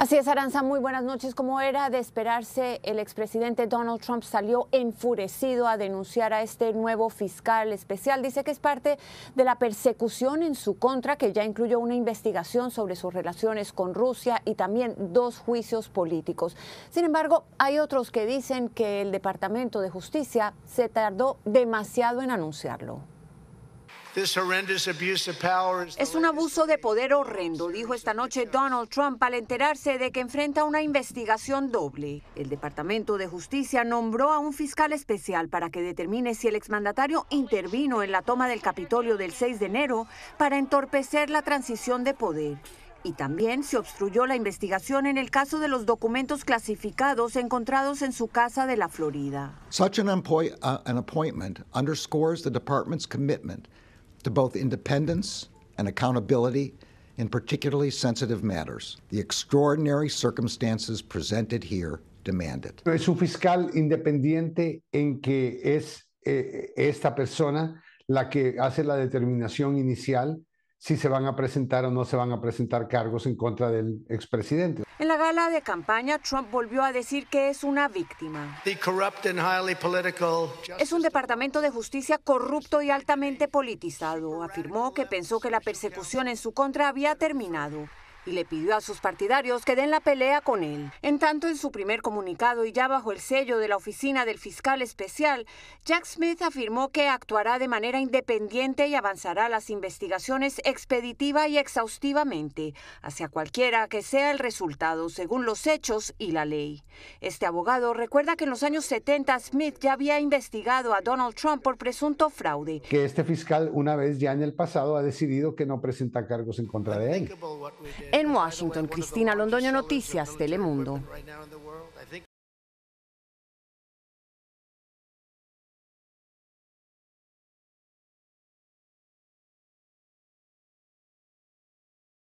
Así es, Aranza, muy buenas noches. Como era de esperarse, el expresidente Donald Trump salió enfurecido a denunciar a este nuevo fiscal especial. Dice que es parte de la persecución en su contra, que ya incluyó una investigación sobre sus relaciones con Rusia y también dos juicios políticos. Sin embargo, hay otros que dicen que el Departamento de Justicia se tardó demasiado en anunciarlo. Es un abuso de poder horrendo, dijo esta noche Donald Trump al enterarse de que enfrenta una investigación doble. El Departamento de Justicia nombró a un fiscal especial para que determine si el exmandatario intervino en la toma del Capitolio del 6 de enero para entorpecer la transición de poder. Y también se obstruyó la investigación en el caso de los documentos clasificados encontrados en su casa de la Florida. Such uh, appointment underscores the department's commitment to both independence and accountability in particularly sensitive matters. The extraordinary circumstances presented here demand it. Es un fiscal independiente en que es eh, esta persona la que hace la determinación inicial si se van a presentar o no se van a presentar cargos en contra del expresidente. En la gala de campaña, Trump volvió a decir que es una víctima. Es un departamento de justicia corrupto y altamente politizado. Afirmó que pensó que la persecución en su contra había terminado y le pidió a sus partidarios que den la pelea con él. En tanto, en su primer comunicado y ya bajo el sello de la oficina del fiscal especial, Jack Smith afirmó que actuará de manera independiente y avanzará las investigaciones expeditiva y exhaustivamente hacia cualquiera que sea el resultado según los hechos y la ley. Este abogado recuerda que en los años 70 Smith ya había investigado a Donald Trump por presunto fraude. Que este fiscal una vez ya en el pasado ha decidido que no presenta cargos en contra de él. En Washington, Cristina Londoño, Noticias Telemundo.